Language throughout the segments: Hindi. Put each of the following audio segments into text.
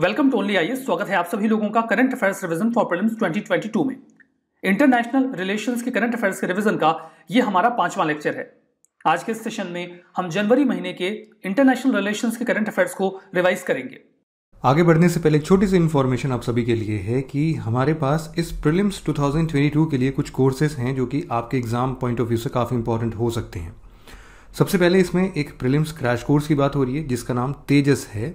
वेलकम टू ओनली आइए स्वागत है आप सभी लोगों का current affairs revision for prelims 2022 में इंटरनेशनल रिलेशंस के करंट अफेयर्स के रिवीजन का ये हमारा पांचवा लेक्चर है आज के सेशन में हम जनवरी महीने के इंटरनेशनल रिलेशंस के करंट अफेयर्स को रिवाइज करेंगे आगे बढ़ने से पहले छोटी सी इन्फॉर्मेशन आप सभी के लिए है कि हमारे पास इस प्रिलिम्स 2022 के लिए कुछ कोर्सेज हैं जो कि आपके एग्जाम पॉइंट ऑफ व्यू से काफ़ी इंपॉर्टेंट हो सकते हैं सबसे पहले इसमें एक प्रिलिम्स क्रैश कोर्स की बात हो रही है जिसका नाम तेजस है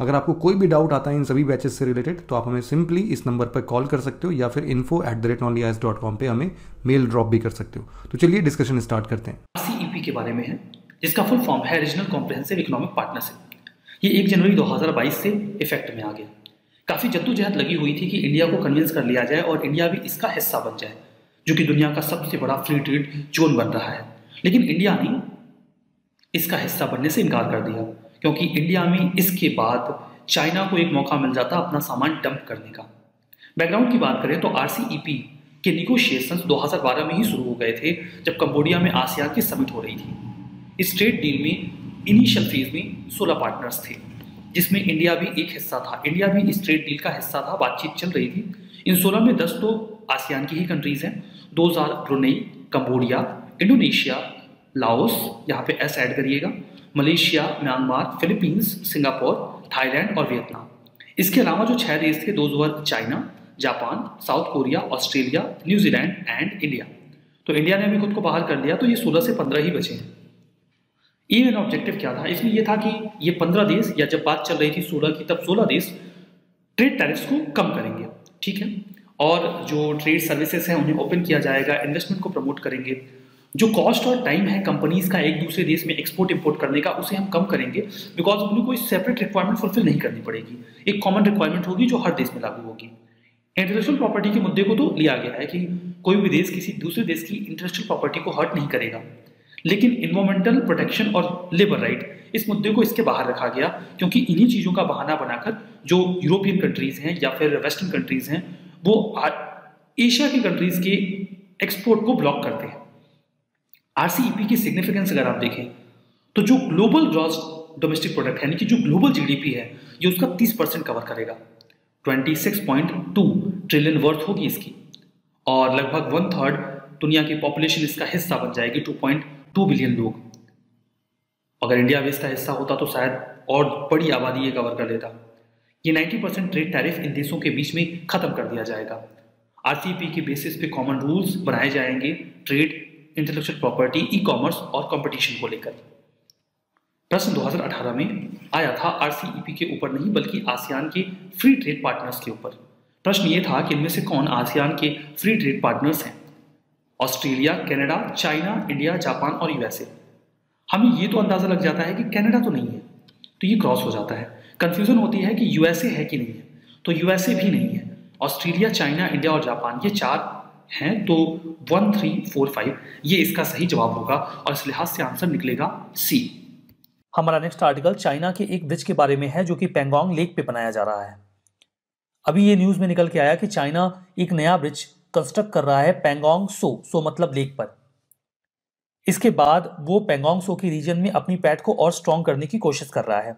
अगर आपको कोई भी डाउट आता है इन सभी बैचेस से रिलेटेड तो आप हमें सिंपली इस नंबर पर कॉल कर सकते हो या फिर info at the rate only I dot com पर हमें मेल ड्रॉप भी कर सकते हो तो चलिए डिस्कशन स्टार्ट करते हैं सीईपी e के बारे में है जिसका फुल फॉर्म है रीजनल कॉम्प्रहेंसिव इकोनॉमिक पार्टनरशिप ये एक जनवरी 2022 से इफेक्ट में आ गया काफ़ी जद्दोजहद लगी हुई थी कि इंडिया को कन्विंस कर लिया जाए और इंडिया भी इसका हिस्सा बन जाए जो कि दुनिया का सबसे बड़ा फ्री ट्रेड जोन बन रहा है लेकिन इंडिया ने इसका हिस्सा बनने से इनकार कर दिया क्योंकि इंडिया में इसके बाद चाइना को एक मौका मिल जाता अपना सामान डंप करने का बैकग्राउंड की बात करें तो आर e के निगोशिएशंस 2012 में ही शुरू हो गए थे जब कंबोडिया में आसियान की समिट हो रही थी इस ट्रेड डील में इनिशियल फेज में 16 पार्टनर्स थे जिसमें इंडिया भी एक हिस्सा था इंडिया भी इस ट्रेड डील का हिस्सा था बातचीत चल रही थी इन 16 में 10 तो आसियान की ही कंट्रीज़ हैं दो हज़ार ब्रुनई कम्बोडिया इंडोनेशिया लाओस यहाँ पे एस ऐड करिएगा Malaysia Myanmar Philippines Singapore Thailand और वियतनाम इसके अलावा जो छह देश थे those were China Japan South Korea Australia New Zealand and India तो इंडिया ने भी खुद को बाहर कर लिया तो ये 16 से 15 ही बचे हैं इवन ऑब्जेक्टिव क्या था इसमें यह था कि ये 15 देश या जब बात चल रही थी 16 की तब 16 देश ट्रेड टैरिफ्स को कम करेंगे ठीक है और जो ट्रेड सर्विसेज हैं उन्हें ओपन किया जाएगा इन्वेस्टमेंट को प्रमोट करेंगे जो कॉस्ट और टाइम है कंपनीज का एक दूसरे देश में एक्सपोर्ट इंपोर्ट करने का उसे हम कम करेंगे बिकॉज उन्हें कोई सेपरेट रिक्वायरमेंट फुलफिल नहीं करनी पड़ेगी एक कॉमन रिक्वायरमेंट होगी जो हर देश में लागू होगी इंटरनेशनल प्रॉपर्टी के मुद्दे को तो लिया गया है कि कोई भी देश किसी दूसरे देश की इंटरनेशनल प्रॉपर्टी को हर्ट नहीं करेगा लेकिन इन्वायरमेंटल प्रोटेक्शन और लेबर राइट इस मुद्दे को इसके बाहर रखा गया क्योंकि इन्हीं चीज़ों का बहाना बनाकर जो यूरोपियन कंट्रीज़ हैं या फिर वेस्टर्न कंट्रीज़ हैं वो एशिया की कंट्रीज़ के एक्सपोर्ट को ब्लॉक करते हैं आरसीईपी e की सिग्निफिकेंस अगर आप देखें तो जो ग्लोबल ग्रॉस डोमेस्टिक प्रोडक्ट यानी कि जो ग्लोबल जीडीपी है ये उसका 30 परसेंट कवर करेगा 26.2 ट्रिलियन वर्थ होगी इसकी और लगभग वन थर्ड दुनिया की पॉपुलेशन इसका हिस्सा बन जाएगी 2.2 बिलियन लोग अगर इंडिया भी इसका हिस्सा होता तो शायद और बड़ी आबादी ये कवर कर लेता ये 90 परसेंट ट्रेड टैरिफ इन देशों के बीच में खत्म कर दिया जाएगा आरसीपी के बेसिस पे कॉमन रूल्स बनाए जाएंगे trade intellectual property ecommerce और कंपटीशन को लेकर प्रश्न 2018 में आया था आर e के ऊपर नहीं बल्कि आसियान के फ्री ट्रेड पार्टनर्स के ऊपर प्रश्न ये था कि इनमें से कौन आसियान के फ्री ट्रेड पार्टनर्स हैं Australia Canada China India Japan और यूएसए हमें ये तो अंदाज़ा लग जाता है कि कनाडा तो नहीं है तो ये क्रॉस हो जाता है कन्फ्यूज़न होती है कि यूएसए है कि नहीं है तो यूएसए भी नहीं है ऑस्ट्रेलिया चाइना इंडिया और जापान ये चार हैं तो वन थ्री फोर फाइव ये इसका सही जवाब होगा और इस लिहाज से आंसर निकलेगा सी हमारा नेक्स्ट आर्टिकल चाइना के एक ब्रिज के बारे में है जो कि पेंगोंग लेक पे बनाया जा रहा है अभी ये न्यूज़ में निकल के आया कि चाइना एक नया ब्रिज कंस्ट्रक्ट कर रहा है पेंगोंग सो सो मतलब लेक पर इसके बाद वो पेंगोंग सो के रीजन में अपनी पैट को और स्ट्रॉन्ग करने की कोशिश कर रहा है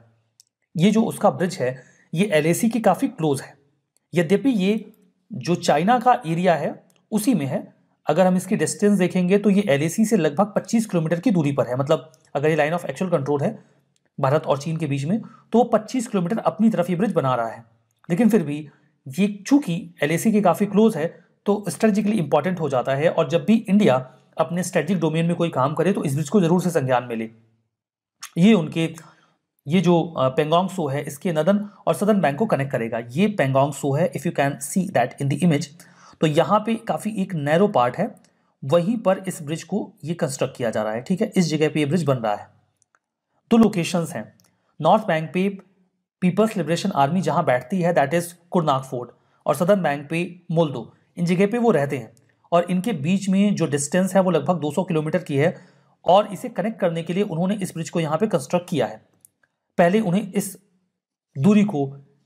ये जो उसका ब्रिज है ये एल के काफ़ी क्लोज है यद्यपि ये जो चाइना का एरिया है उसी में है अगर हम इसकी डिस्टेंस देखेंगे तो ये एल से लगभग 25 किलोमीटर की दूरी पर है मतलब अगर ये लाइन ऑफ एक्चुअल कंट्रोल है भारत और चीन के बीच में तो वो पच्चीस किलोमीटर अपनी तरफ ये ब्रिज बना रहा है लेकिन फिर भी ये चूंकि एल के काफ़ी क्लोज है तो स्ट्रेटिकली इंपॉर्टेंट हो जाता है और जब भी इंडिया अपने स्ट्रेटिक डोमेन में कोई काम करे तो इस ब्रिज को जरूर से संज्ञान में ले ये उनके ये जो पेंगोंग सो है इसके नदन और सदन बैंक को कनेक्ट करेगा ये पेंगोंग सो है if you can see that in the image तो यहाँ पे काफ़ी एक नैरो पार्ट है वहीं पर इस ब्रिज को ये कंस्ट्रक्ट किया जा रहा है ठीक है इस जगह पे ये ब्रिज बन रहा है दो लोकेशंस हैं नॉर्थ बैंक पे पीपल्स लिबरेशन आर्मी जहाँ बैठती है दैट इज़ कुरनाक फोर्ट और सदर्न बैंक पे मोल्दो इन जगह पे वो रहते हैं और इनके बीच में जो डिस्टेंस है वो लगभग 200 किलोमीटर की है और इसे कनेक्ट करने के लिए उन्होंने इस ब्रिज को यहाँ पे कंस्ट्रक्ट किया है पहले उन्हें इस दूरी को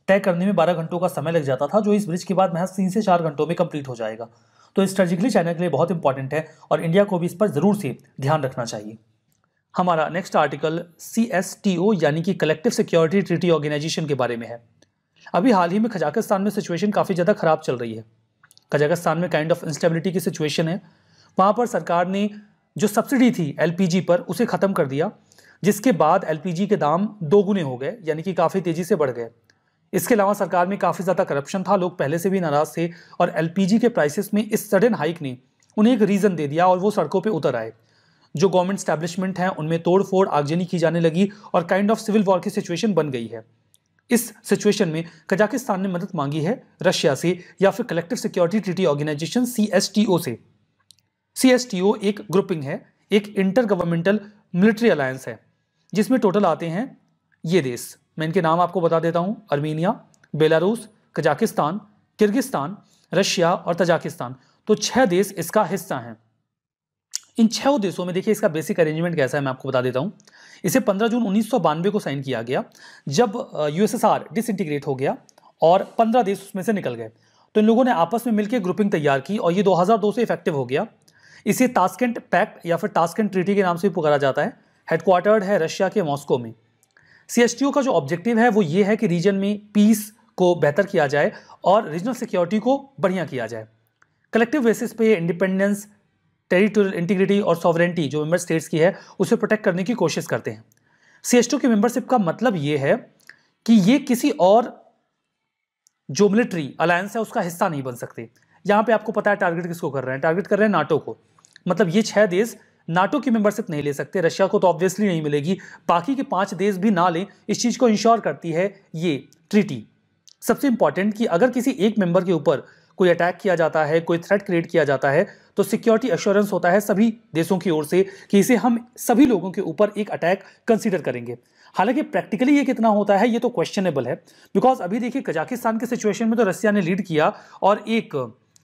तय करने में 12 घंटों का समय लग जाता था जो इस ब्रिज के बाद महज तीन से चार घंटों में कंप्लीट हो जाएगा तो स्ट्रेटिकली चाइना के लिए बहुत इंपॉर्टेंट है और इंडिया को भी इस पर ज़रूर से ध्यान रखना चाहिए हमारा next article C S T O यानी कि कलेक्टिव सिक्योरिटी ट्रीटी ऑर्गेनाइजेशन के बारे में है अभी हाल ही में कजाकिस्तान में सिचुएशन काफ़ी ज़्यादा ख़राब चल रही है कजाकिस्तान में काइंड ऑफ इंस्टेबिलिटी की सिचुएशन है वहाँ पर सरकार ने जो सब्सिडी थी एल पर उसे ख़त्म कर दिया जिसके बाद एल के दाम दोगुने हो गए यानी कि काफ़ी तेज़ी से बढ़ गए इसके अलावा सरकार में काफ़ी ज़्यादा करप्शन था लोग पहले से भी नाराज़ थे और एल के प्राइसिस में इस सडन हाइक ने उन्हें एक रीज़न दे दिया और वो सड़कों पर उतर आए जो गवर्नमेंट स्टैब्लिशमेंट हैं उनमें तोड़ फोड़ आगजनी की जाने लगी और काइंड ऑफ सिविल वॉर की सिचुएशन बन गई है इस सिचुएशन में कजाकिस्तान ने मदद मांगी है रशिया से या फिर कलेक्टिव सिक्योरिटी ट्रीटी ऑर्गेनाइजेशन सी से सी एक ग्रुपिंग है एक इंटर गवर्नमेंटल मिलिट्री अलायंस है जिसमें टोटल आते हैं ये देश मैं इनके नाम आपको बता देता हूँ Armenia Belarus Kazakhstan Kyrgyzstan Russia और तजाकिस्तान तो छः देश इसका हिस्सा हैं इन छह देशों में देखिए इसका बेसिक अरेंजमेंट कैसा है मैं आपको बता देता हूँ इसे 15 जून उन्नीस को साइन किया गया जब यूएसएसआर डिसइंटीग्रेट हो गया और 15 देश उसमें से निकल गए तो इन लोगों ने आपस में मिलकर ग्रुपिंग तैयार की और ये 2002 से इफेक्टिव हो गया इसे तास्केंट पैक्ट या फिर तास्केंट ट्रीटी के नाम से भी पुकारा जाता है हेडक्वार्टर्ड है रशिया के मॉस्को में सी का जो ऑब्जेक्टिव है वो ये है कि रीजन में पीस को बेहतर किया जाए और रीजनल सिक्योरिटी को बढ़िया किया जाए कलेक्टिव बेसिस पे इंडिपेंडेंस टेरिटोरियल इंटीग्रिटी और सॉवरेंटी जो मेंबर स्टेट्स की है उसे प्रोटेक्ट करने की कोशिश करते हैं सी की मेंबरशिप का मतलब ये है कि ये किसी और जो मिलिट्री अलायंस है उसका हिस्सा नहीं बन सकते यहाँ पे आपको पता है टारगेट किसको कर रहे हैं टारगेट कर रहे हैं नाटो को मतलब ये छह देश नाटो की मेंबरशिप नहीं ले सकते रशिया को तो ऑब्वियसली नहीं मिलेगी बाकी के पांच देश भी ना लें इस चीज़ को इंश्योर करती है ये ट्रीटी सबसे इंपॉर्टेंट कि अगर किसी एक मेंबर के ऊपर कोई अटैक किया जाता है कोई थ्रेट क्रिएट किया जाता है तो सिक्योरिटी अश्योरेंस होता है सभी देशों की ओर से कि इसे हम सभी लोगों के ऊपर एक अटैक कंसिडर करेंगे हालांकि प्रैक्टिकली ये कितना होता है ये तो क्वेश्चनेबल है बिकॉज अभी देखिए कजाकिस्तान के सिचुएशन में तो रशिया ने लीड किया और एक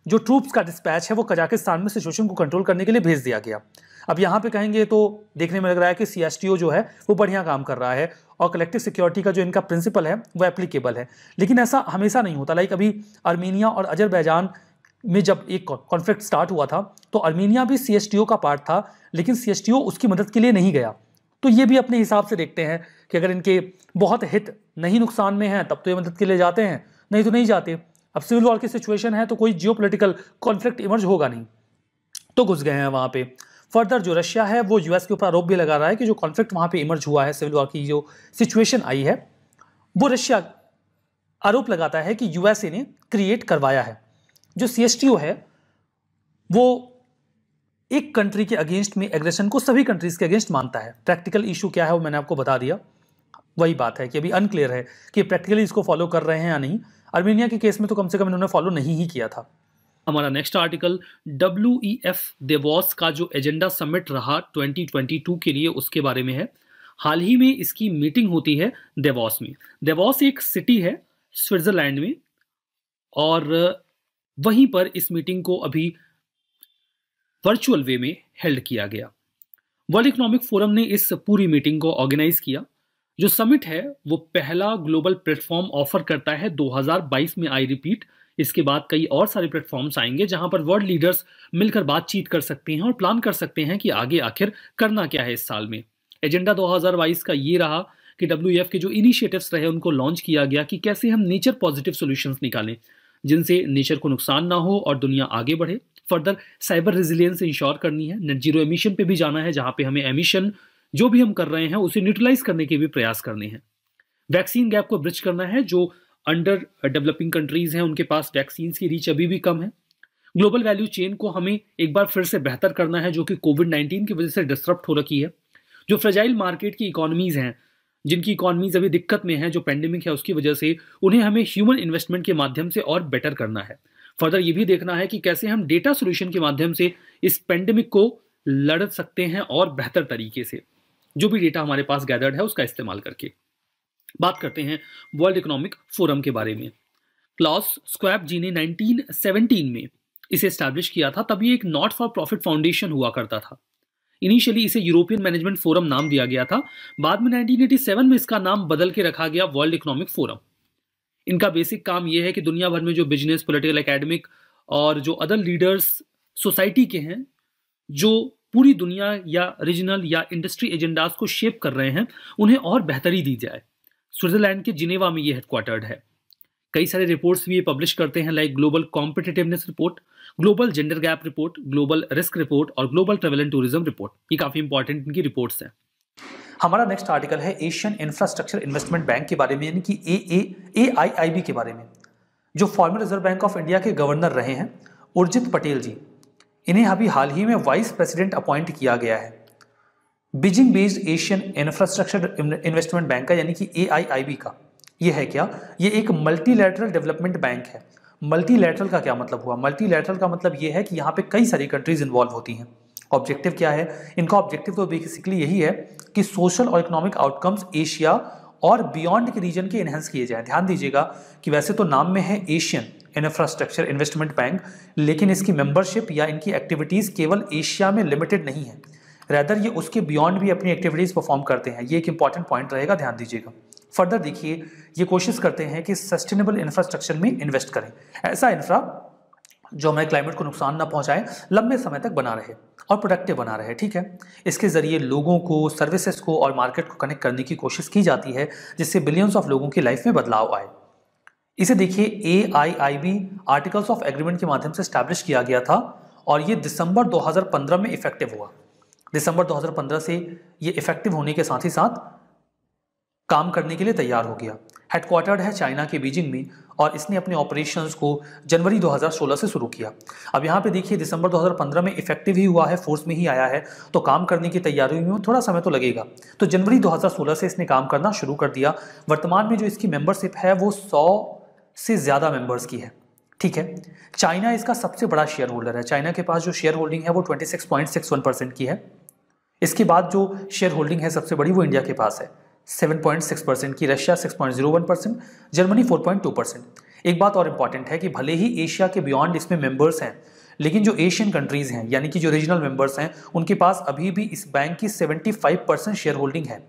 जो ट्रूप्स का डिस्पैच है वो कजाकिस्तान में सिचुएशन को कंट्रोल करने के लिए भेज दिया गया अब यहाँ पे कहेंगे तो देखने में लग रहा है कि सी जो है वो बढ़िया काम कर रहा है और कलेक्टिव सिक्योरिटी का जो इनका प्रिंसिपल है वो एप्लीकेबल है लेकिन ऐसा हमेशा नहीं होता लाइक अभी आर्मीनिया और अजरबैजान में जब एक कॉन्फ्लिक्ट स्टार्ट हुआ था तो आर्मीनिया भी सी का पार्ट था लेकिन सी उसकी मदद के लिए नहीं गया तो ये भी अपने हिसाब से देखते हैं कि अगर इनके बहुत हित नहीं नुकसान में हैं तब तो ये मदद के लिए जाते हैं नहीं तो नहीं जाते अब सिविल वॉर की सिचुएशन है तो कोई जियो कॉन्फ्लिक्ट इमर्ज होगा नहीं तो घुस गए हैं वहाँ पे फर्दर जो रशिया है वो यूएस के ऊपर आरोप भी लगा रहा है कि जो कॉन्फ्लिक्ट वहां पे इमर्ज हुआ है सिविल वॉर की जो सिचुएशन आई है वो रशिया आरोप लगाता है कि यूएसए ने क्रिएट करवाया है जो सी है वो एक कंट्री के अगेंस्ट में एग्रेशन को सभी कंट्रीज के अगेंस्ट मानता है प्रैक्टिकल इशू क्या है वो मैंने आपको बता दिया वही बात है कि अभी अनक्लियर है कि प्रैक्टिकली इसको फॉलो कर रहे हैं या नहीं आर्मेनिया के केस में तो कम से कम इन्होंने फॉलो नहीं ही किया था हमारा next article W E F Davos का जो एजेंडा समिट रहा 2022 के लिए उसके बारे में है हाल ही में इसकी मीटिंग होती है देवॉस में देवॉस एक सिटी है स्विट्जरलैंड में और वहीं पर इस मीटिंग को अभी वर्चुअल वे में हेल्ड किया गया वर्ल्ड इकोनॉमिक फोरम ने इस पूरी मीटिंग को ऑर्गेनाइज किया जो समिट है वो पहला ग्लोबल प्लेटफॉर्म ऑफर करता है 2022 में आई रिपीट इसके बाद कई और सारे प्लेटफॉर्म्स आएंगे जहां पर वर्ल्ड लीडर्स मिलकर बातचीत कर सकते हैं और प्लान कर सकते हैं कि आगे आखिर करना क्या है इस साल में एजेंडा 2022 का ये रहा कि डब्ल्यू e के जो इनिशिएटिव्स रहे उनको लॉन्च किया गया कि कैसे हम नेचर पॉजिटिव सोल्यूशंस निकालें जिनसे नेचर को नुकसान ना हो और दुनिया आगे बढ़े फर्दर साइबर रेजिलियंस इंश्योर करनी है नेट जीरो एमिशन पे भी जाना है जहां पे हमें एमिशन जो भी हम कर रहे हैं उसे न्यूट्रलाइज करने के भी प्रयास करने हैं वैक्सीन गैप को ब्रिज करना है जो अंडर डेवलपिंग कंट्रीज हैं उनके पास वैक्सीन की रीच अभी भी कम है ग्लोबल वैल्यू चेन को हमें एक बार फिर से बेहतर करना है जो कि कोविड नाइन्टीन की वजह से डिस्टर्ब हो रखी है जो फ्रेजाइल मार्केट की इकोनॉमीज़ हैं जिनकी इकोनॉमीज अभी दिक्कत में है जो पेंडेमिक है उसकी वजह से उन्हें हमें ह्यूमन इन्वेस्टमेंट के माध्यम से और बेटर करना है फर्दर ये भी देखना है कि कैसे हम डेटा सोल्यूशन के माध्यम से इस पेंडेमिक को लड़ सकते हैं और बेहतर तरीके से जो भी डेटा हमारे पास गैदर्ड है उसका इस्तेमाल करके बात करते हैं वर्ल्ड इकोनॉमिक फोरम के बारे में क्लॉस स्क्वैप जी ने 1917 में इसे स्टैब्लिश किया था तब ये एक नॉट फॉर प्रॉफिट फाउंडेशन हुआ करता था इनिशियली इसे यूरोपियन मैनेजमेंट फोरम नाम दिया गया था बाद में 1987 में इसका नाम बदल के रखा गया वर्ल्ड इकोनॉमिक फोरम इनका बेसिक काम यह है कि दुनिया भर में जो बिजनेस पॉलिटिकल एकेडमिक और जो अदर लीडर्स सोसाइटी के हैं जो पूरी दुनिया या रीजनल या इंडस्ट्री एजेंडाज को शेप कर रहे हैं उन्हें और बेहतरी दी जाए स्विट्जरलैंड के जिनेवा में ये हेडक्वार्टर्ड है कई सारे रिपोर्ट्स भी ये पब्लिश करते हैं like global competitiveness report global gender gap report global risk report और global travel and tourism report ये काफ़ी इंपॉर्टेंट इनकी रिपोर्ट्स हैं हमारा नेक्स्ट आर्टिकल है एशियन इंफ्रास्ट्रक्चर इन्वेस्टमेंट बैंक के बारे में यानी कि ए ए आई आई बी के बारे में जो former reserve bank of India के गवर्नर रहे हैं उर्जित पटेल जी इन्हें अभी हाल ही में वाइस प्रेसिडेंट अपॉइंट किया गया है Beijing based Asian infrastructure investment bank का यानी कि ए का ये है क्या ये एक मल्टीलैटरल डेवलपमेंट बैंक है मल्टीलैटरल का क्या मतलब हुआ मल्टीलैटरल का मतलब ये है कि यहाँ पे कई सारी कंट्रीज इन्वॉल्व होती हैं ऑब्जेक्टिव क्या है इनका ऑब्जेक्टिव तो बेसिकली यही है कि सोशल और इकोनॉमिक आउटकम्स एशिया और बियॉन्ड के रीजन के इन्हेंस किए जाए ध्यान दीजिएगा कि वैसे तो नाम में है एशियन इंफ्रास्ट्रक्चर इन्वेस्टमेंट बैंक लेकिन इसकी मेंबरशिप या इनकी एक्टिविटीज़ केवल एशिया में लिमिटेड नहीं है रैदर ये उसके बियॉन्ड भी अपनी एक्टिविटीज़ परफॉर्म करते हैं ये एक इंपॉर्टेंट पॉइंट रहेगा ध्यान दीजिएगा फर्दर देखिए ये कोशिश करते हैं कि सस्टेनेबल इंफ्रास्ट्रक्चर में इन्वेस्ट करें ऐसा इंफ्रा जो हमारे क्लाइमेट को नुकसान ना पहुंचाए लंबे समय तक बना रहे और प्रोडक्टिव बना रहे ठीक है इसके ज़रिए लोगों को सर्विसेज को और मार्केट को कनेक्ट करने की कोशिश की जाती है जिससे बिलियंस ऑफ लोगों की लाइफ में बदलाव आए इसे देखिए A I I B articles of agreement के माध्यम से स्टैब्लिश किया गया था और ये दिसंबर 2015 में इफेक्टिव हुआ दिसंबर 2015 से ये इफेक्टिव होने के साथ ही साथ काम करने के लिए तैयार हो गया हेडक्वार्टर्ड है चाइना के बीजिंग में और इसने अपने ऑपरेशंस को जनवरी 2016 से शुरू किया अब यहाँ पे देखिए दिसंबर 2015 में इफेक्टिव ही हुआ है फोर्स में ही आया है तो काम करने की तैयारी में थोड़ा समय तो लगेगा तो जनवरी 2016 से इसने काम करना शुरू कर दिया वर्तमान में जो इसकी मेम्बरशिप है वो सौ से ज़्यादा मेंबर्स की है ठीक है चाइना इसका सबसे बड़ा शेयर होल्डर है चाइना के पास जो शेयर होल्डिंग है वो ट्वेंटी की है इसके बाद जो शेयर होल्डिंग है सबसे बड़ी वो इंडिया के पास है 7.6 परसेंट की रशिया 6.01 परसेंट जर्मनी 4.2 परसेंट एक बात और इम्पॉर्टेंट है कि भले ही एशिया के बियॉन्ड इसमें मेंबर्स हैं लेकिन जो एशियन कंट्रीज़ हैं यानी कि जो रीजनल मेंबर्स हैं उनके पास अभी भी इस बैंक की 75 परसेंट शेयर होल्डिंग है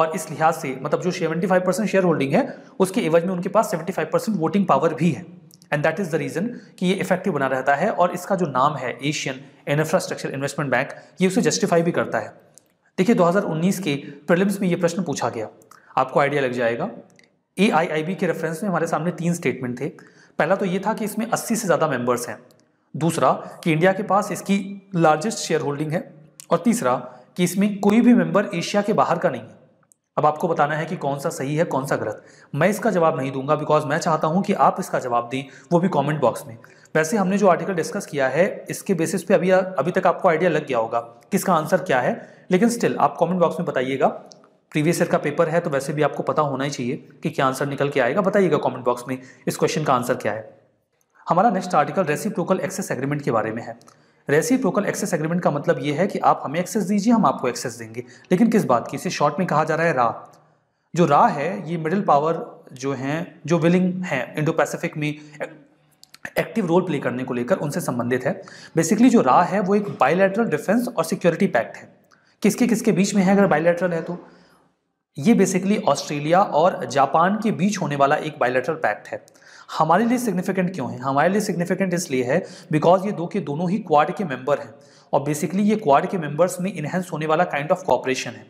और इस लिहाज से मतलब जो 75 परसेंट शेयर होल्डिंग है उसके एवज में उनके पास 75 परसेंट वोटिंग पावर भी है and that is the reason कि ये इफेक्टिव बना रहता है और इसका जो नाम है एशियन इंफ्रास्ट्रक्चर इन्वेस्टमेंट बैंक ये उसे जस्टिफाई भी करता है देखिए 2019 के प्रिलिम्स में ये प्रश्न पूछा गया आपको आइडिया लग जाएगा ए के रेफरेंस में हमारे सामने तीन स्टेटमेंट थे पहला तो ये था कि इसमें 80 से ज़्यादा मेंबर्स हैं दूसरा कि इंडिया के पास इसकी लार्जेस्ट शेयर होल्डिंग है और तीसरा कि इसमें कोई भी मेंबर एशिया के बाहर का नहीं है अब आपको बताना है कि कौन सा सही है कौन सा गलत मैं इसका जवाब नहीं दूंगा बिकॉज मैं चाहता हूं कि आप इसका जवाब दें वो भी कमेंट बॉक्स में वैसे हमने जो आर्टिकल डिस्कस किया है इसके बेसिस पे अभी अभी तक आपको आइडिया लग गया होगा किसका आंसर क्या है लेकिन स्टिल आप कमेंट बॉक्स में बताइएगा प्रीवियस ईयर का पेपर है तो वैसे भी आपको पता होना ही चाहिए कि क्या आंसर निकल के आएगा बताइएगा कॉमेंट बॉक्स में इस क्वेश्चन का आंसर क्या है हमारा next article reciprocal access agreement के बारे में है रेसी एक्सेस एग्रीमेंट का मतलब यह है कि आप हमें एक्सेस दीजिए हम आपको एक्सेस देंगे लेकिन किस बात की इसे शॉर्ट में कहा जा रहा है रा जो रा है ये मिडिल पावर जो हैं जो विलिंग हैं इंडो पैसिफिक में एक्टिव रोल प्ले करने को लेकर उनसे संबंधित है बेसिकली जो रा है वो एक बायोलेटरल डिफेंस और सिक्योरिटी पैक्ट है किसके किसके बीच में है अगर बायोलेटरल है तो ये बेसिकली ऑस्ट्रेलिया और जापान के बीच होने वाला एक बायोलेटरल पैक्ट है हमारे लिए सिग्निफिकेंट क्यों है हमारे लिए सिग्निफिकेंट इसलिए है बिकॉज ये दो के दोनों ही क्वाड के मेंबर हैं और बेसिकली ये क्वाड के मेंबर्स में इनहेंस होने वाला काइंड ऑफ कॉपरेशन है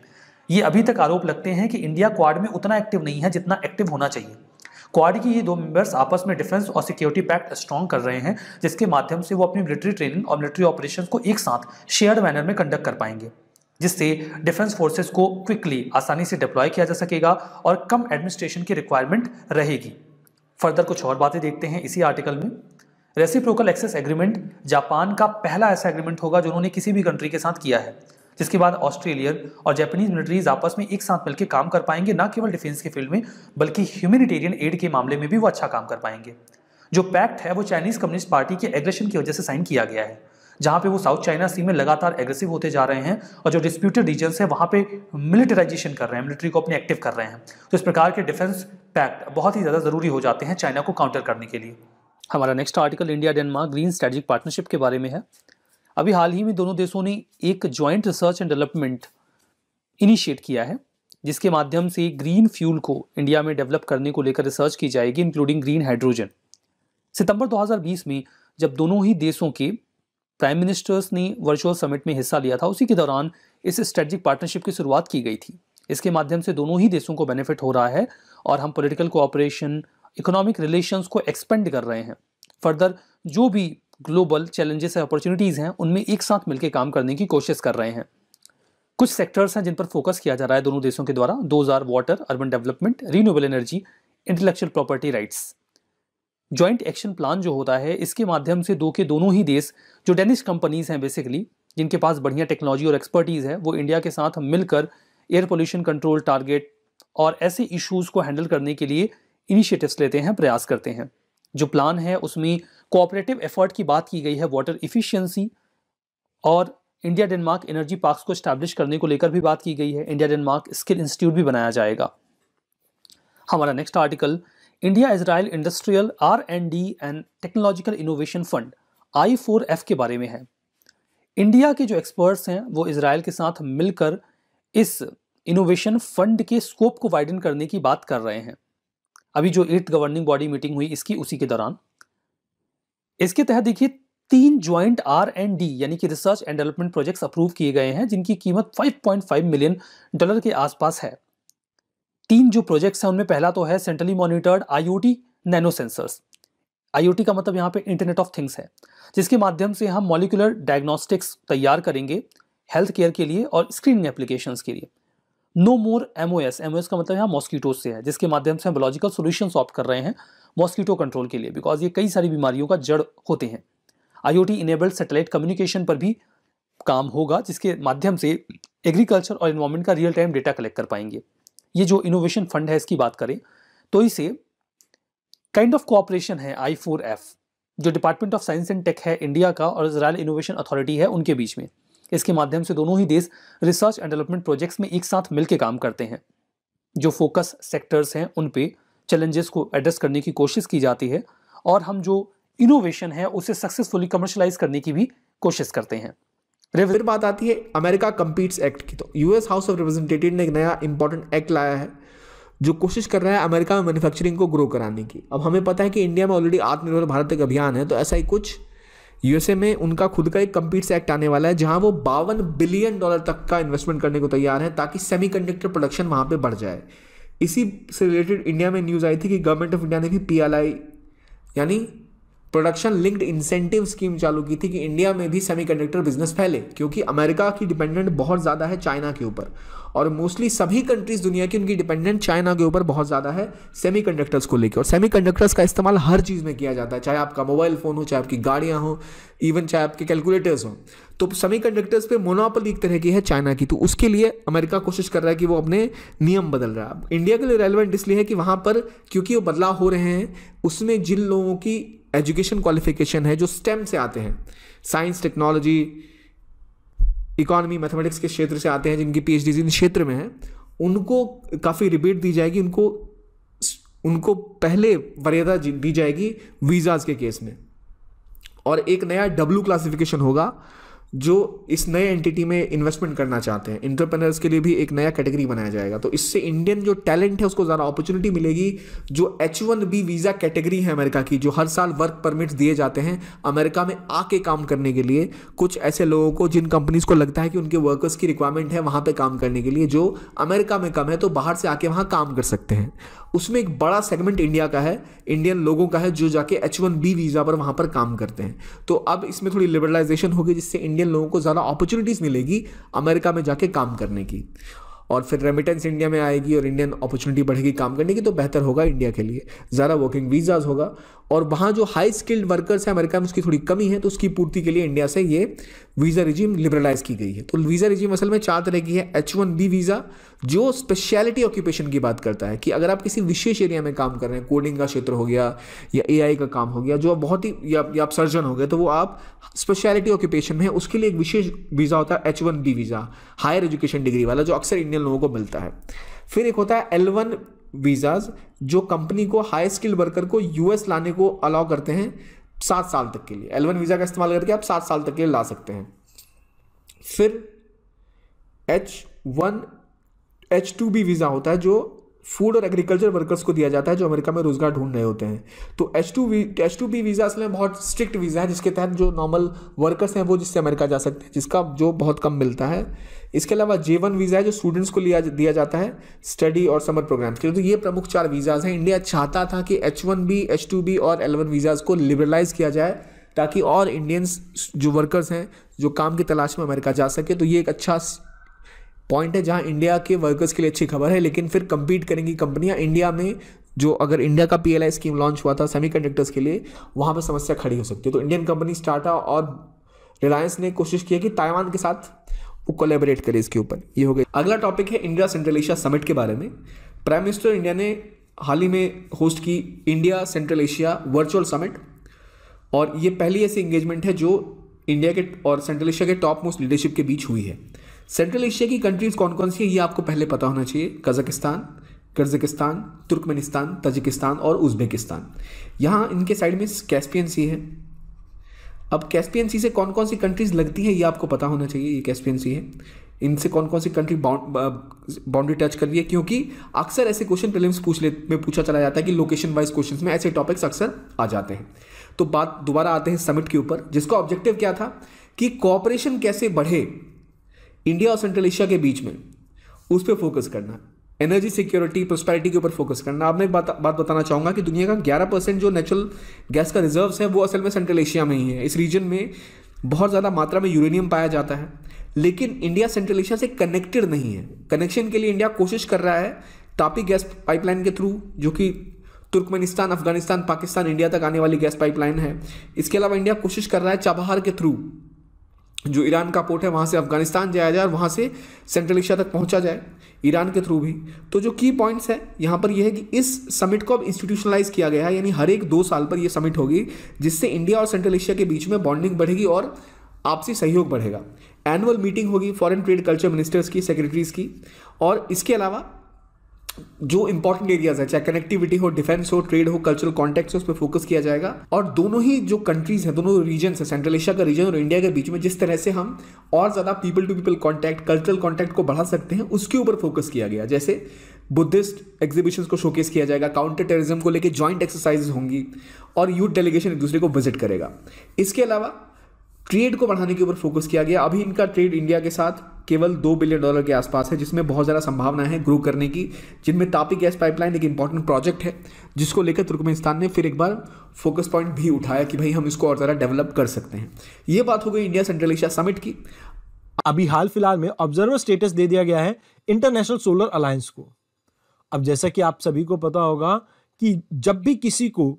ये अभी तक आरोप लगते हैं कि इंडिया क्वाड में उतना एक्टिव नहीं है जितना एक्टिव होना चाहिए क्वाड के ये दो मेंबर्स आपस में डिफेंस और सिक्योरिटी पैक्ट स्ट्रॉन्ग कर रहे हैं जिसके माध्यम से वो अपनी मिलिट्री ट्रेनिंग और मिलिट्री ऑपरेशन को एक साथ शेयर मैनर में कंडक्ट कर पाएंगे जिससे डिफेंस फोर्सेस को क्विकली आसानी से डिप्लॉय किया जा सकेगा और कम एडमिनिस्ट्रेशन की रिक्वायरमेंट रहेगी फर्दर कुछ और बातें देखते हैं इसी आर्टिकल में रेसिप्रोकल एक्सेस एग्रीमेंट जापान का पहला ऐसा एग्रीमेंट होगा जो उन्होंने किसी भी कंट्री के साथ किया है जिसके बाद ऑस्ट्रेलियन और जापानीज मिलिट्रीज आपस में एक साथ मिलकर काम कर पाएंगे ना केवल डिफेंस के फील्ड में बल्कि ह्यूमिनिटेरियन एड के मामले में भी वो अच्छा काम कर पाएंगे जो पैक्ट है वो चाइनीज कम्युनिस्ट पार्टी के एग्रेशन की वजह से साइन किया गया है जहाँ पे वो साउथ चाइना सी में लगातार एग्रेसिव होते जा रहे हैं और जो डिस्प्यूटेड रीजन्स है वहाँ पे मिलिटराइजेशन कर रहे हैं मिलिट्री को अपने एक्टिव कर रहे हैं तो इस प्रकार के डिफेंस पैक्ट बहुत ही ज़्यादा ज़रूरी हो जाते हैं चाइना को काउंटर करने के लिए हमारा next article India Denmark green strategic partnership के बारे में है अभी हाल ही में दोनों देशों ने एक joint research and development initiate किया है जिसके माध्यम से ग्रीन फ्यूल को इंडिया में डेवलप करने को लेकर रिसर्च की जाएगी इंक्लूडिंग ग्रीन हाइड्रोजन सितंबर 2020 में जब दोनों ही देशों के प्राइम मिनिस्टर्स ने वर्चुअल समिट में हिस्सा लिया था उसी के दौरान इस स्ट्रेटजिक पार्टनरशिप की शुरुआत की गई थी इसके माध्यम से दोनों ही देशों को बेनिफिट हो रहा है और हम पोलिटिकल कोऑपरेशन इकोनॉमिक रिलेशंस को एक्सपेंड कर रहे हैं फर्दर जो भी ग्लोबल चैलेंजेस या अपॉर्चुनिटीज़ हैं उनमें एक साथ मिलकर काम करने की कोशिश कर रहे हैं कुछ सेक्टर्स हैं जिन पर फोकस किया जा रहा है दोनों देशों के द्वारा दो आर water urban development renewable energy intellectual property rights joint action plan जो होता है इसके माध्यम से दो के दोनों ही देश जो डेनिश कंपनीज हैं बेसिकली जिनके पास बढ़िया टेक्नोलॉजी और एक्सपर्टीज़ है वो इंडिया के साथ मिलकर एयर पोल्यूशन कंट्रोल टारगेट और ऐसे इश्यूज़ को हैंडल करने के लिए इनिशिएटिव्स लेते हैं प्रयास करते हैं जो प्लान है उसमें कोऑपरेटिव एफर्ट की बात की गई है वाटर इफ़िशियंसी और इंडिया डेनमार्क एनर्जी पार्क्स को स्टैब्लिश करने को लेकर भी बात की गई है इंडिया डेनमार्क स्किल इंस्टीट्यूट भी बनाया जाएगा हमारा next article India Israel industrial R and D and technological innovation fund I four F के बारे में है इंडिया के जो एक्सपर्ट्स हैं वो इसराइल के साथ मिलकर इस इनोवेशन फंड के स्कोप को वाइडन करने की बात कर रहे हैं अभी जो एट्थ गवर्निंग बॉडी मीटिंग हुई इसकी उसी के दौरान इसके तहत देखिए तीन ज्वाइंट आर एंड डी यानी कि research and development projects approve किए गए हैं जिनकी कीमत 5.5 मिलियन डॉलर के आसपास है तीन जो प्रोजेक्ट्स हैं उनमें पहला तो है centrally monitored IoT nano sensors IoT का मतलब यहाँ पे इंटरनेट ऑफ थिंग्स है जिसके माध्यम से हम मॉलिकुलर डायग्नोस्टिक्स तैयार करेंगे हेल्थ केयर के लिए और स्क्रीनिंग एप्लीकेशंस के लिए no more M O S M O S का मतलब यहाँ मॉस्कीटोज से है जिसके माध्यम से हम बायोलॉजिकल सोल्यूशन ऑप्ट कर रहे हैं मॉस्कीटो कंट्रोल के लिए बिकॉज ये कई सारी बीमारियों का जड़ होते हैं टी इनेबल्ड सेटेलाइट कम्युनिकेशन पर भी काम होगा जिसके माध्यम से एग्रीकल्चर और इन्वायरमेंट का रियल टाइम डेटा कलेक्ट कर पाएंगे ये जो इनोवेशन फंड है इसकी बात करें तो इसे काइंड ऑफ कोऑपरेशन है आई फोर एफ जो department of science and tech है इंडिया का और इसराइल इनोवेशन अथॉरिटी है उनके बीच में इसके माध्यम से दोनों ही देश रिसर्च एंड डेवलपमेंट प्रोजेक्ट्स में एक साथ मिलकर काम करते हैं जो फोकस सेक्टर्स हैं उन पर चैलेंजेस को एड्रेस करने की कोशिश की जाती है और हम जो इनोवेशन है उसे सक्सेसफुली कमर्शलाइज करने की भी कोशिश करते हैं फिर बात आती है अमेरिका कम्पीट्स एक्ट की तो यूएस हाउस ऑफ रिप्रेजेंटेटिव ने एक नया इंपॉर्टेंट एक्ट लाया है जो कोशिश कर रहा है अमेरिका में मैन्युफैक्चरिंग को ग्रो कराने की अब हमें पता है कि इंडिया में ऑलरेडी आत्मनिर्भर भारत एक अभियान है तो ऐसा ही कुछ यूएसए में उनका खुद का एक कम्पीट्स एक्ट आने वाला है जहां वो बावन बिलियन डॉलर तक का इन्वेस्टमेंट करने को तैयार है ताकि सेमी प्रोडक्शन वहां पर बढ़ जाए इसी से रिलेटेड इंडिया में न्यूज़ आई थी कि गवर्नमेंट ऑफ इंडिया ने भी पी यानी प्रोडक्शन लिंक्ड इंसेंटिव स्कीम चालू की थी कि इंडिया में भी सेमीकंडक्टर बिजनेस फैले क्योंकि अमेरिका की डिपेंडेंट बहुत ज़्यादा है चाइना के ऊपर और मोस्टली सभी कंट्रीज दुनिया की उनकी डिपेंडेंट चाइना के ऊपर बहुत ज़्यादा है सेमीकंडक्टर्स को लेकर और सेमीकंडक्टर्स का इस्तेमाल हर चीज़ में किया जाता है चाहे आपका मोबाइल फ़ोन हो चाहे आपकी गाड़ियाँ हो इवन चाहे आपके कैलकुलेटर्स हों तो सेमी कंडक्टर्स पर मोनोपल एक तरह की है चाइना की तो उसके लिए अमेरिका कोशिश कर रहा है कि वो अपने नियम बदल रहा है इंडिया के लिए रेलिवेंट इसलिए है कि वहाँ पर क्योंकि वो बदलाव हो रहे हैं उसमें जिन लोगों की एजुकेशन क्वालिफिकेशन है जो स्टेम से आते हैं साइंस टेक्नोलॉजी इकोनॉमी मैथमेटिक्स के क्षेत्र से आते हैं जिनकी पीएचडी जिन क्षेत्र में है उनको काफ़ी रिबेट दी जाएगी उनको उनको पहले वरीयता दी जाएगी वीज़ाज के केस में और एक नया डब्ल्यू क्लासिफिकेशन होगा जो इस नए एंटिटी में इन्वेस्टमेंट करना चाहते हैं इंटरप्रेनर्स के लिए भी एक नया कैटेगरी बनाया जाएगा तो इससे इंडियन जो टैलेंट है उसको ज़्यादा अपॉर्चुनिटी मिलेगी जो H one B visa category है अमेरिका की जो हर साल वर्क परमिट्स दिए जाते हैं अमेरिका में आके काम करने के लिए कुछ ऐसे लोगों को जिन कंपनीज़ को लगता है कि उनके वर्कर्स की रिक्वायरमेंट है वहाँ पर काम करने के लिए जो अमेरिका में कम है तो बाहर से आके वहाँ काम कर सकते हैं उसमें एक बड़ा सेगमेंट इंडिया का है इंडियन लोगों का है जो जाके एच वन बी वीज़ा पर वहाँ पर काम करते हैं तो अब इसमें थोड़ी लिबरलाइजेशन होगी जिससे इंडियन लोगों को ज़्यादा अपॉर्चुनिटीज़ मिलेगी अमेरिका में जाके काम करने की और फिर रेमिटेंस इंडिया में आएगी और इंडियन अपॉर्चुनिटी बढ़ेगी काम करने की तो बेहतर होगा इंडिया के लिए ज़्यादा वर्किंग वीज़ाज होगा और वहाँ जो हाई स्किल्ड वर्कर्स हैं अमेरिका में उसकी थोड़ी कमी है तो उसकी पूर्ति के लिए इंडिया से ये वीज़ा रिजीम लिबरलाइज की गई है तो वीज़ा रिजीम असल में चार तरह की है एच वन बी वीज़ा जो स्पेशलिटी ऑक्यूपेशन की बात करता है कि अगर आप किसी विशेष एरिया में काम कर रहे हैं कोडिंग का क्षेत्र हो गया या ए का काम हो गया जो आप बहुत ही या, या आप सर्जन हो गए तो वो आप स्पेशलिटी ऑक्यूपेशन में उसके लिए एक विशेष वीज़ा होता है H one B visa higher education degree वाला जो अक्सर इंडियन लोगों को मिलता है फिर एक होता है एल वन वीज़ाज जो कंपनी को हाई स्किल वर्कर को यूएस लाने को अलाउ करते हैं सात साल तक के लिए एल वन वीज़ा का इस्तेमाल करके आप सात साल तक के लिए ला सकते हैं फिर H one H two B visa होता है जो फूड और एग्रीकल्चर वर्कर्स को दिया जाता है जो अमेरिका में रोजगार ढूंढ रहे होते हैं तो H two V H two B visa असल में बहुत स्ट्रिक्ट वीज़ा है जिसके तहत जो नॉर्मल वर्कर्स हैं वो जिससे अमेरिका जा सकते हैं जिसका जो बहुत कम मिलता है इसके अलावा जे वन वीज़ा है जो स्टूडेंट्स को लिया दिया जाता है स्टडी और समर प्रोग्राम्स के लिए तो ये प्रमुख चार वीज़ाज़ हैं इंडिया चाहता था कि H one B H two B और एल वन वीज़ाज़ को लिबरलाइज़ किया जाए ताकि और इंडियंस जो वर्कर्स हैं जो काम की तलाश में अमेरिका जा सके तो ये एक अच्छा पॉइंट है जहाँ इंडिया के वर्कर्स के लिए अच्छी खबर है लेकिन फिर कंपीट करेंगी कंपनियाँ इंडिया में जो अगर इंडिया का पी स्कीम लॉन्च हुआ था सेमीकंडक्टर्स के लिए वहाँ पर समस्या खड़ी हो सकती है तो इंडियन कंपनी टाटा और रिलायंस ने कोशिश की है कि ताइवान के साथ वो कोलेबरेट करे इसके ऊपर ये हो गया अगला टॉपिक है इंडिया सेंट्रल एशिया समिट के बारे में प्राइम मिनिस्टर इंडिया ने हाल ही में होस्ट की India Central Asia virtual summit और ये पहली ऐसी इंगेजमेंट है जो इंडिया के और सेंट्रल एशिया के टॉप मोस्ट लीडरशिप के बीच हुई है सेंट्रल एशिया की कंट्रीज़ कौन कौन सी है ये आपको पहले पता होना चाहिए कजाकिस्तान कर्जिकिस्तान तुर्कमेनिस्तान तजिकिस्तान और उज्बेकिस्तान यहाँ इनके साइड में कैस्पियन सी है अब कैस्पियन सी से कौन कौन सी कंट्रीज़ लगती है ये आपको पता होना चाहिए ये कैस्पियन सी है इनसे कौन कौन सी कंट्री बाउंड्री टच कर रही है क्योंकि अक्सर ऐसे क्वेश्चन प्रिलिम्स पूछ ले में पूछा चला जाता है कि लोकेशन वाइज क्वेश्चन में ऐसे टॉपिक्स अक्सर आ जाते हैं तो बात दोबारा आते हैं समिट के ऊपर जिसका ऑब्जेक्टिव क्या था कि कॉपरेशन कैसे बढ़े इंडिया और सेंट्रल एशिया के बीच में उस पर फोकस करना एनर्जी सिक्योरिटी प्रोस्पैरिटी के ऊपर फोकस करना अब मैं बात बात बताना चाहूँगा कि दुनिया का 11 परसेंट जो नेचुरल गैस का रिजर्व है वो असल में सेंट्रल एशिया में ही है इस रीजन में बहुत ज़्यादा मात्रा में यूरेनियम पाया जाता है लेकिन इंडिया सेंट्रल एशिया से कनेक्टेड नहीं है कनेक्शन के लिए इंडिया कोशिश कर रहा है तापी गैस पाइपलाइन के थ्रू जो कि तुर्कमेनिस्तान अफगानिस्तान पाकिस्तान इंडिया तक आने वाली गैस पाइपलाइन है इसके अलावा इंडिया कोशिश कर रहा है चाबहार के थ्रू जो ईरान का पोर्ट है वहाँ से अफगानिस्तान जाया जाए और वहाँ से सेंट्रल एशिया तक पहुँचा जाए ईरान के थ्रू भी तो जो की पॉइंट्स है यहाँ पर यह है कि इस समिट को अब इंस्टीट्यूशनलाइज किया गया है यानी हर एक दो साल पर यह समिट होगी जिससे इंडिया और सेंट्रल एशिया के बीच में बॉन्डिंग बढ़ेगी और आपसी सहयोग बढ़ेगा एनुअल मीटिंग होगी फॉरेन ट्रेड कल्चर मिनिस्टर्स की सेक्रेटरीज की और इसके अलावा जो इंपॉर्टेंट एरियाज है चाहे कनेक्टिविटी हो डिफेंस हो ट्रेड हो कल्चरल कॉन्टेक्ट हो उस पर फोकस किया जाएगा और दोनों ही जो कंट्रीज हैं दोनों रीजन है सेंट्रल एशिया का रीजन और इंडिया के बीच में जिस तरह से हम और ज़्यादा people to people contact cultural contact को बढ़ा सकते हैं उसके ऊपर फोकस किया गया जैसे बुद्धिस्ट एग्जीबिशंस को शोकेस किया जाएगा काउंटर टेररिज्म को लेकर ज्वाइंट एक्सरसाइज होंगी और यूथ डेलीगेशन एक दूसरे को विजिट करेगा इसके अलावा ट्रेड को बढ़ाने के ऊपर फोकस किया गया अभी इनका ट्रेड इंडिया के साथ केवल दो बिलियन डॉलर के आसपास है जिसमें बहुत ज़्यादा संभावना है ग्रो करने की जिनमें तापी गैस पाइपलाइन एक इंपॉर्टेंट प्रोजेक्ट है जिसको लेकर तुर्कमेनिस्तान ने फिर एक बार फोकस पॉइंट भी उठाया कि भाई हम इसको और ज़्यादा डेवलप कर सकते हैं ये बात हो गई इंडिया सेंट्रल एशिया समिट की अभी हाल फिलहाल में ऑब्जर्वर स्टेटस दे दिया गया है इंटरनेशनल सोलर अलायंस को अब जैसा कि आप सभी को पता होगा कि जब भी किसी को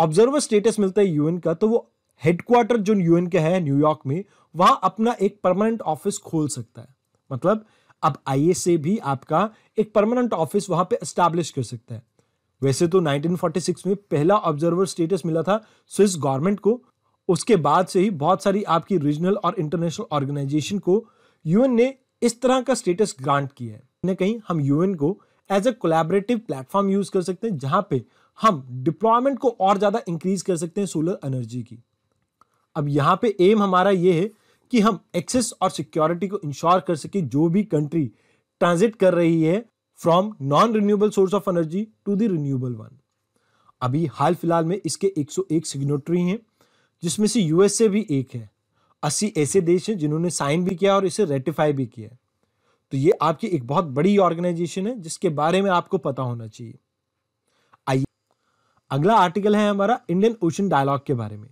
ऑब्जर्वर स्टेटस मिलता है यूएन का तो वो हेडक्वार्टर जो यूएन के है न्यूयॉर्क में वहां अपना एक परमानेंट ऑफिस खोल सकता है मतलब अब आई से भी आपका एक परमानेंट ऑफिस वहां पे एस्टैब्लिश कर सकता है वैसे तो 1946 में पहला ऑब्जर्वर स्टेटस मिला था स्विस गवर्नमेंट को उसके बाद से ही बहुत सारी आपकी रीजनल और इंटरनेशनल ऑर्गेनाइजेशन को यूएन ने इस तरह का स्टेटस ग्रांट किया है कहीं कहीं हम यूएन को as a collaborative platform use कर सकते हैं जहां पे हम डिप्लॉयमेंट को और ज़्यादा इंक्रीज कर सकते हैं सोलर एनर्जी की अब यहाँ पे एम हमारा ये है कि हम एक्सेस और सिक्योरिटी को इंश्योर कर सके जो भी कंट्री ट्रांजिट कर रही है from non renewable source of energy to the renewable one अभी हाल फिलहाल में इसके 101 सिग्नेटरी हैं जिसमें से यूएसए भी एक है अस्सी ऐसे देश हैं जिन्होंने साइन भी किया और इसे रेटिफाई भी किया है तो ये आपकी एक बहुत बड़ी ऑर्गेनाइजेशन है जिसके बारे में आपको पता होना चाहिए आइए अगला आर्टिकल है हमारा इंडियन ओशन डायलॉग के बारे में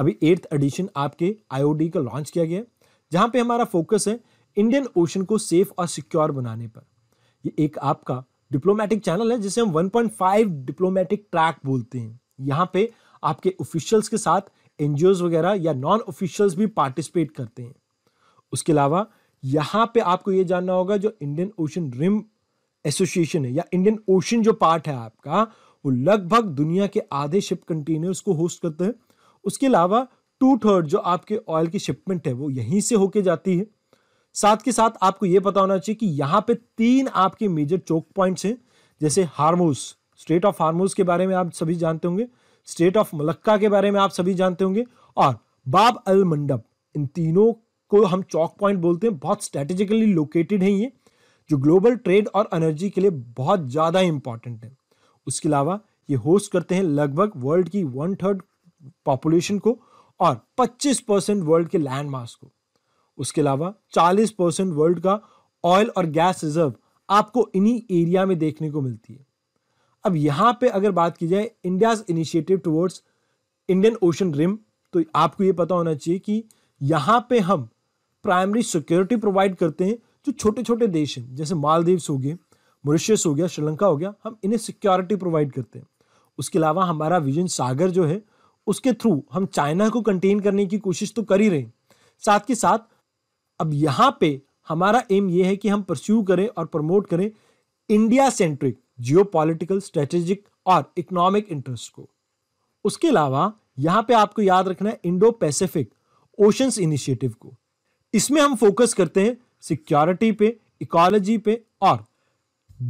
अभी एट्थ एडिशन आपके आईओडी का लॉन्च किया गया है जहाँ पे हमारा फोकस है इंडियन ओशन को सेफ और सिक्योर बनाने पर ये एक आपका डिप्लोमेटिक चैनल है जिसे हम 1.5 डिप्लोमेटिक ट्रैक बोलते हैं यहाँ पे आपके ऑफिशियल्स के साथ एन वगैरह या नॉन ऑफिशियल्स भी पार्टिसिपेट करते हैं उसके अलावा यहाँ पे आपको ये जानना होगा जो इंडियन ओशन रिम एसोसिएशन है या इंडियन ओशन जो पार्ट है आपका वो लगभग दुनिया के आधे शिप कंटेनर्स को होस्ट करते हैं उसके अलावा टू थर्ड जो आपके ऑयल की शिपमेंट है वो यहीं से होके जाती है साथ के साथ आपको ये पता होना चाहिए कि यहाँ पे तीन आपके मेजर चौक पॉइंट्स हैं जैसे हारमोस स्टेट ऑफ हारमोस के बारे में आप सभी जानते होंगे स्टेट ऑफ मलक्का के बारे में आप सभी जानते होंगे और बाब अल मंडप इन तीनों को हम चौक पॉइंट बोलते हैं बहुत स्ट्रेटेजिकली लोकेटेड हैं ये जो ग्लोबल ट्रेड और एनर्जी के लिए बहुत ज़्यादा इंपॉर्टेंट है उसके अलावा ये होस्ट करते हैं लगभग वर्ल्ड की वन थर्ड पॉपुलेशन को और 25 परसेंट वर्ल्ड के लैंड मास को उसके अलावा 40 परसेंट वर्ल्ड का ऑयल और गैस रिजर्व आपको इन्हीं एरिया में देखने को मिलती है अब यहाँ पे अगर बात की जाए India's initiative towards Indian ocean rim तो आपको ये पता होना चाहिए कि यहाँ पे हम प्राइमरी सिक्योरिटी प्रोवाइड करते हैं जो छोटे छोटे देश हैं जैसे मालदीव्स हो गए मॉरिशियस हो गया श्रीलंका हो गया हम इन्हें सिक्योरिटी प्रोवाइड करते हैं उसके अलावा हमारा विजन सागर जो है उसके थ्रू हम चाइना को कंटेन करने की कोशिश तो कर ही रहे साथ के साथ अब यहाँ पे हमारा एम ये है कि हम परस्यू करें और प्रमोट करें India centric geo political strategic और इकोनॉमिक इंटरेस्ट को उसके अलावा यहाँ पे आपको याद रखना है इंडो पैसिफिक ओशंस इनिशिएटिव को इसमें हम फोकस करते हैं सिक्योरिटी पे इकोलॉजी पे और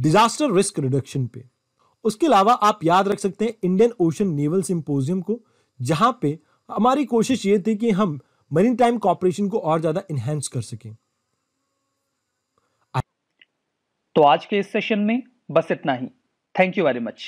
डिजास्टर रिस्क रिडक्शन पे उसके अलावा आप याद रख सकते हैं इंडियन ओशन नेवल सिंपोजियम को जहाँ पे हमारी कोशिश ये थी कि हम मरीन टाइम कॉपरेशन को और ज़्यादा इन्हेंस कर सकें तो आज के इस सेशन में बस इतना ही थैंक यू वेरी मच